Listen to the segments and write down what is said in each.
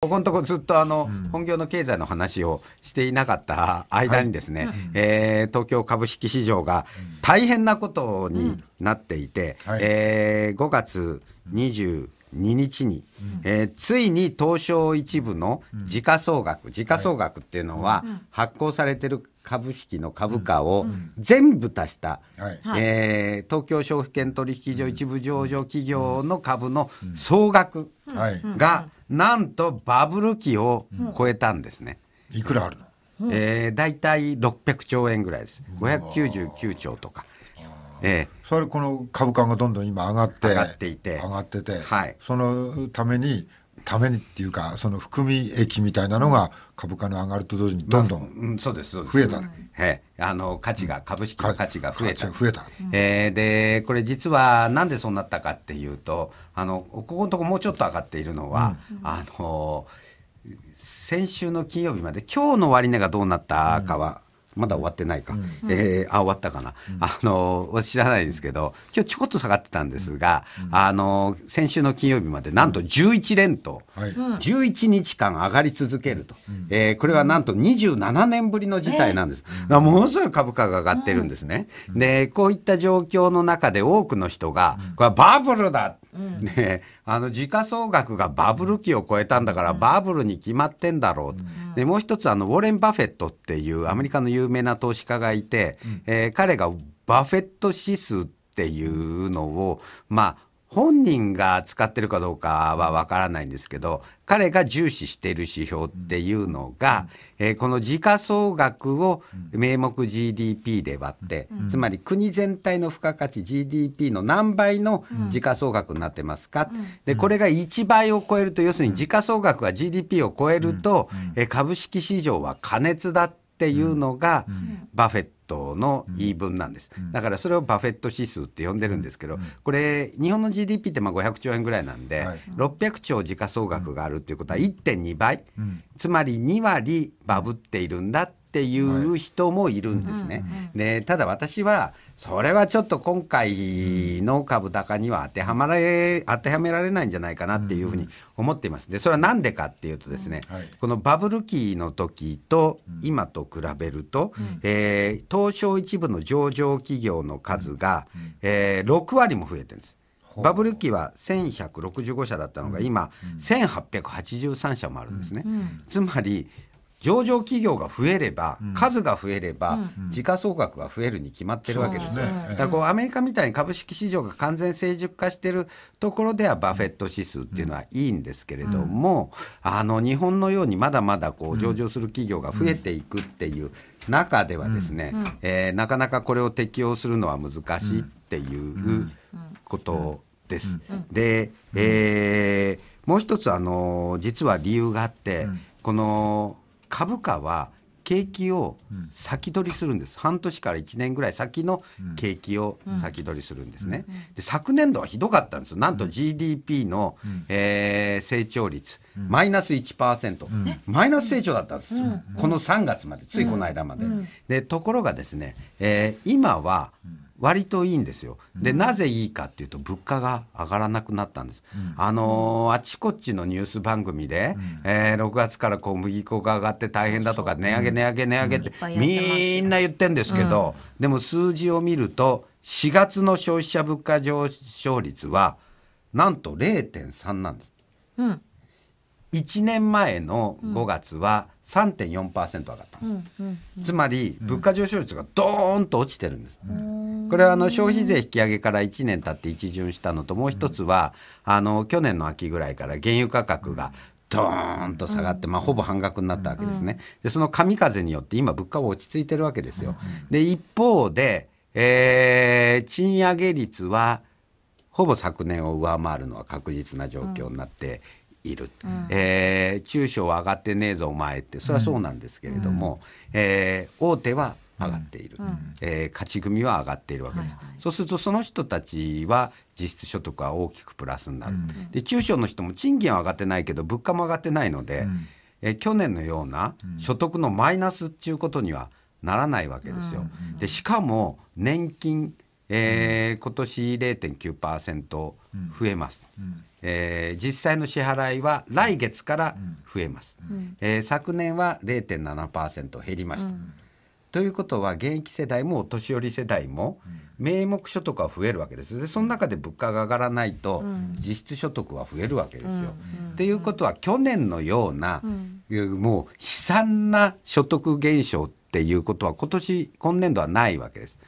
ここのとこずっとあの、本業の経済の話をしていなかった間にですね、え東京株式市場が大変なことになっていて、え5月22日に、えついに東証一部の時価総額、時価総額っていうのは発行されてる株式の株価を全部足した、え東京証券取引所一部上場企業の株の総額、が、なんとバブル期を超えたんですね。いくらあるのえー、大体600兆円ぐらいです。599兆とか。ええ、それこの株価がどんどん今上がって上がっていて上がってて、はい、そのためにためにっていうかその含み益みたいなのが株価の上がると同時にどんどん、うでそうです増えた、えあの価値が株式の価値が増えた増えた、えー、でこれ実はなんでそうなったかっていうとあのここのとこもうちょっと上がっているのは、うん、あの先週の金曜日まで今日の終値がどうなったかは、うんまだ終わってないか、うん、えー、あ終わったかな、うん、あの知らないんですけど今日ちょこっと下がってたんですが、うん、あの先週の金曜日までなんと11連投、はい、11日間上がり続けると、うん、えー、これはなんと27年ぶりの事態なんです、えー、ものすごい株価が上がってるんですね、でこういった状況の中で多くの人がこれはバブルだうん、ねあの時価総額がバブル期を超えたんだから、バブルに決まってんだろう、うん、でもう一つあのウォレン・バフェットっていうアメリカの有名な投資家がいて、うん、えー、彼がバフェット指数っていうのをまあ本人が使ってるかどうかはわからないんですけど、彼が重視している指標っていうのが、うん、えー、この時価総額を名目 GDP で割って、うん、つまり国全体の付加価値 GDP の何倍の時価総額になってますか、うん、でこれが1倍を超えると要するに時価総額が GDP を超えると、えー、株式市場は過熱だっていうのが、バフェットトの言い分なんです、うん、だからそれをバフェット指数って呼んでるんですけど、うん、これ日本の GDP ってまあ500兆円ぐらいなんで、はい、600兆時価総額があるっていうことは1.2倍、つまり2割バブっているんだってっていう人もいるんですね。でただ私はそれはちょっと今回の株高には当てはまれ当てはめられないんじゃないかなっていうふうに思っています。でそれは何でかっていうとですね、はい、このバブル期の時と今と比べると、うん、えー、東証一部の上場企業の数が、えー、6割も増えてるんです。バブル期は1165社だったのが今、1883社もあるんですね。つまり上場企業が増えれば、数が増えれば、時価総額が増えるに決まってるわけですよ、だからこうアメリカみたいに株式市場が完全成熟化しているところではバフェット指数っていうのはいいんですけれども、あの日本のようにまだまだこう上場する企業が増えていくっていう中ではですね、えー、なかなかこれを適用するのは難しいっていうことです。で、えー、もう一つあの実は理由があって、この株価は景気を先取りするんです、うん、半年から1年ぐらい先の景気を先取りするんですね、うん、で昨年度はひどかったんですよなんと GDP の、うん、えー、成長率、マイナス1%、うん、マイナス成長だったんです、この3月までついこの間まで、でところがですね、えー、今は割といいんですよ。で、なぜいいかっていうと物価が上がらなくなったんです。うん、あのー、あちこちのニュース番組で、うん、えー、6月から小麦粉が上がって大変だとか、値上げ値上げ値上げって、みんな言ってんですけど、でも数字を見ると4月の消費者物価上昇率はなんと0.3なんです。うん、1年前の5月は3.4%上がったんです、うんうんうん、つまり物価上昇率がドーンと落ちてるんです、うんこれはあの消費税引き上げから1年経って一巡したのともう一つは、あの去年の秋ぐらいから原油価格がドーンと下がって、まあ、ほぼ半額になったわけですね。でその神風によって今物価は落ち着いてるわけですよ。で一方で、えー、賃上げ率はほぼ昨年を上回るのは確実な状況になっている、うん、えー、中小は上がってねえぞお前ってそれはそうなんですけれども、うん、えー、大手は上がっている、うん、えー、勝ち組は上がっているわけです、はいはい、そうするとその人たちは実質所得は大きくプラスになる、うん、で中小の人も賃金は上がってないけど物価も上がってないので、うん、えー、去年のような所得のマイナスっていうことにはならないわけですよ。でしかも年金えー、今年0.9%増えます、うん、えー、実際の支払いは来月から増えます、うんうん、えー、昨年は0.7%減りました、うんということは現役世代もお年寄り世代も名目所得は増えるわけですでその中で物価が上がらないと実質所得は増えるわけですよ。と、うん、いうことは去年のような、うん、もう悲惨な所得減少っていうことは今年今年度はないわけです。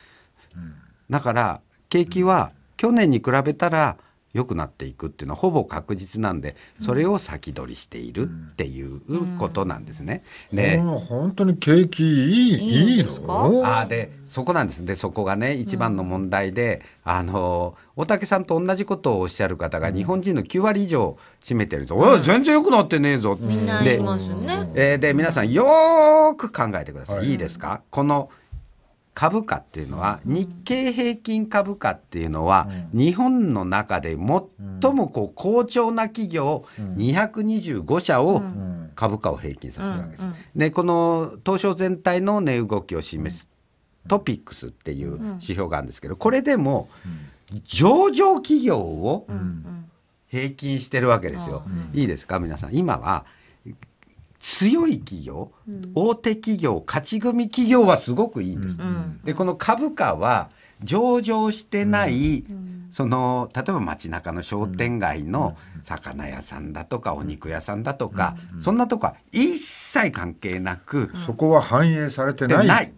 だから景気は去年に比べたら、うん良くなっていくっていうのはほぼ確実なんでそれを先取りしているっていうことなんですね。うん、で本当に景気いいいいのあでそこなんですでそこがね一番の問題で、うん、あの大竹さんと同じことをおっしゃる方が日本人の9割以上占めてるんです、うん、全然良くなってねえぞ、うん、で,、えー、で皆さんよく考えてください、はい、いいですかこの株価っていうのは、日経平均株価っていうのは、日本の中で最もこう好調な企業225社を株価を平均させてるわけです。でこの東証全体の値動きを示すトピックスっていう指標があるんですけどこれでも上場企業を平均してるわけですよ。いいですか皆さん今は強い企業、うん、大手企業勝ち組企業はすごくいいんです。うん、でこの株価は上場してない、うん、その例えば街中の商店街の魚屋さんだとかお肉屋さんだとか、そんなとこは一切関係なく、そこは反映されてない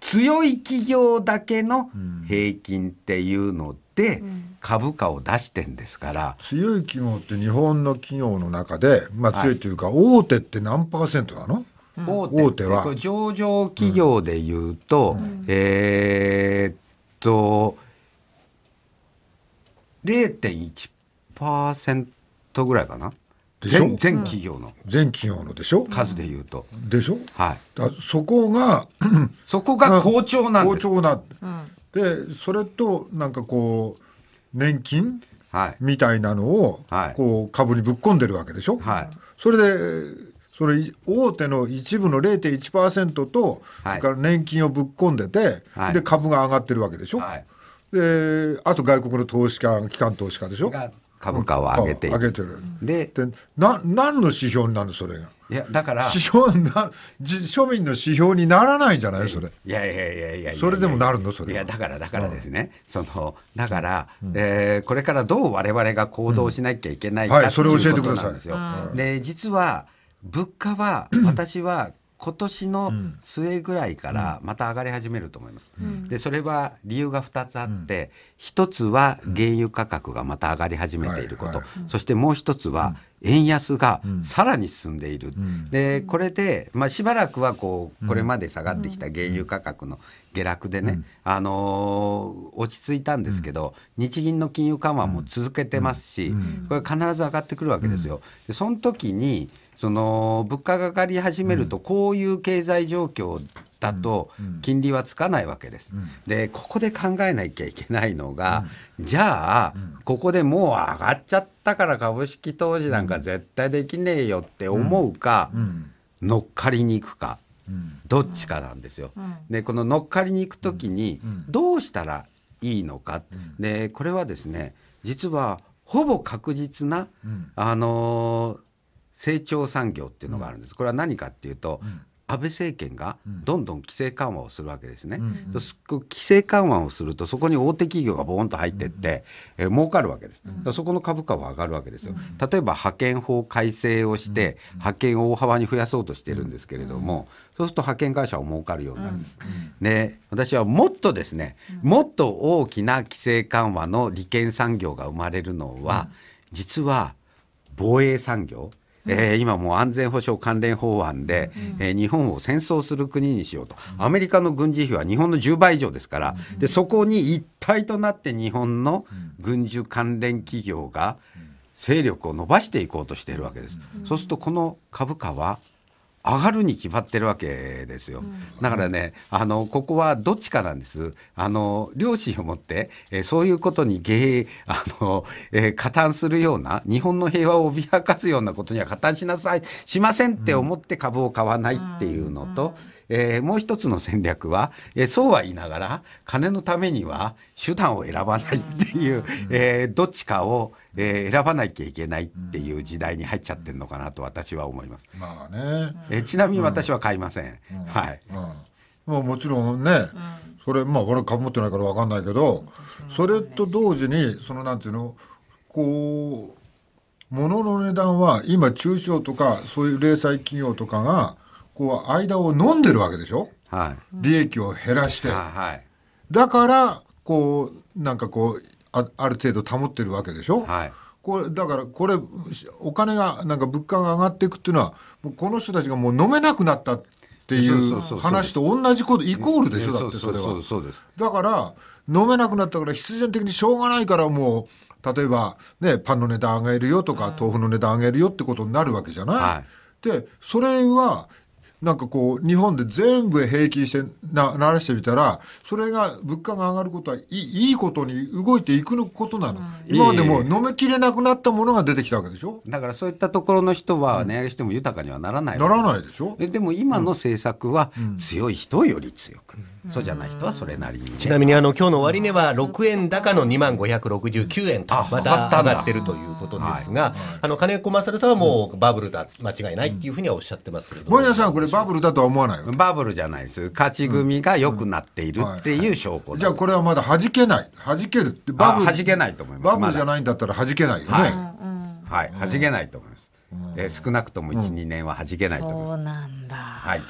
強い企業だけの平均っていうのって株価を出してんですから、強い企業って日本の企業の中で、まあ、強いというか、大手って何パーセントなの、大手は上場企業でいうと、うん、えー、っと0.1%ぐらいかな全全企業の、全企業のでしょ数でいうとでしょはいそこがそこが好調なんです好調なん、うん、でそれとなんかこう年金、はい、みたいなのを、はい、こう株にぶっ込んでるわけでしょ、はい、それでそれ大手の一部の0.1%と、はい、から年金をぶっ込んでて、はい、で株が上がってるわけでしょ、はい、であと外国の投資家機関投資家でしょ株価を上げて上げてるででな何の指標になるそれがいやだから指標な庶民の指標にならないじゃないそれいやいやいやいやそれでもなるのそれいやだからだからですね、そのだから、うえこれからどう我々が行動しなきゃいけないか、はい、それ教えてくださいで実は物価は私は今年の末ぐらいからまた上がり始めると思います。うん、でそれは理由が2つあって、うん、1つは原油価格がまた上がり始めていること、うん、そしてもう1つは円安がさらに進んでいる、でこれで、まあ、しばらくはこうこれまで下がってきた原油価格の下落でね、あのー、落ち着いたんですけど、日銀の金融緩和も続けてますし、これ必ず上がってくるわけですよ。でその時にその物価が上がり始めるとこういう経済状況だと金利はつかないわけです。でここで考えなきゃいけないのが、じゃあここでもう上がっちゃったから株式投資なんか絶対できねえよって思うか、乗っかりに行くか。どっちかなんですよ。でこの乗っかりに行く時にどうしたらいいのか、でこれはですね実はほぼ確実な、あのー成長産業っていうのがあるんです、これは何かっていうと、安倍政権がどんどん規制緩和をするわけですね、うんうん、規制緩和をするとそこに大手企業がボーンと入ってって、うん、え儲かるわけです、うん、そこの株価は上がるわけですよ、うん、例えば派遣法改正をして、うん、派遣を大幅に増やそうとしてるんですけれども、そうすると派遣会社は儲かるようになるんです、で私はもっとですねもっと大きな規制緩和の利権産業が生まれるのは、実は防衛産業、えー、今も安全保障関連法案で、えー、日本を戦争する国にしようと、アメリカの軍事費は日本の10倍以上ですから、でそこに一体となって日本の軍需関連企業が勢力を伸ばしていこうとしているわけです。そうするとこの株価は上がるに決まってるわけですよ。だからね、あのここはどっちかなんです。あの両親を持って、えそういうことに芸あの、え加担するような日本の平和を脅かすようなことには加担しなさいしませんって思って株を買わないっていうのと。えー、もう一つの戦略は、えー、そうは言いながら、金のためには手段を選ばないっていう、えー、どっちかを、えー、選ばなきゃいけないっていう時代に入っちゃってるのかなと私は思います。まあね。えー、ちなみに私は買いません。うんはい。うん、まあもちろんね、それ、まあこれ株持ってないからわかんないけど、それと同時に、そのなんていうの、こう、物の値段は今中小とかそういう零細企業とかがこう間を飲んでるわけでしょ、はい、利益を減らして、はい、だからこうなんかこうあある程度保ってるわけでしょ、はい、これだからこれお金がなんか物価が上がっていくっていうのはこの人たちがもう飲めなくなったっていう話と同じことイコールでしょだってそれはだから飲めなくなったから必然的にしょうがないからもう例えばねパンの値段上げるよとか豆腐の値段上げるよってことになるわけじゃない、はい、でそれはなんかこう日本で全部平均してならしてみたらそれが物価が上がることはいいいことに動いていくことなの、うん、今までも飲めきれなくなったものが出てきたわけでしょだからそういったところの人は値上げしても豊かにはならない、うん、ならないでしょででも今の政策は強い人より強く、うん、そうじゃない人はそれなりに、ちなみにあの今日の終値は6円高の2万569円とまた上がってるということですが、あの金子勝さんはもうバブルだ間違いないっていうふうにはおっしゃってますけれども森田さんこれれバブルだとは思わないバブルじゃないです。勝ち組が良くなっているっていう証拠、じゃあこれはまだ弾けない。弾けるってバブル。弾けないと思います。バブルじゃないんだったら弾けないよね。はい。弾けないと思います。え少なくとも1、2年は弾けないと思います。そうなんだ。はい。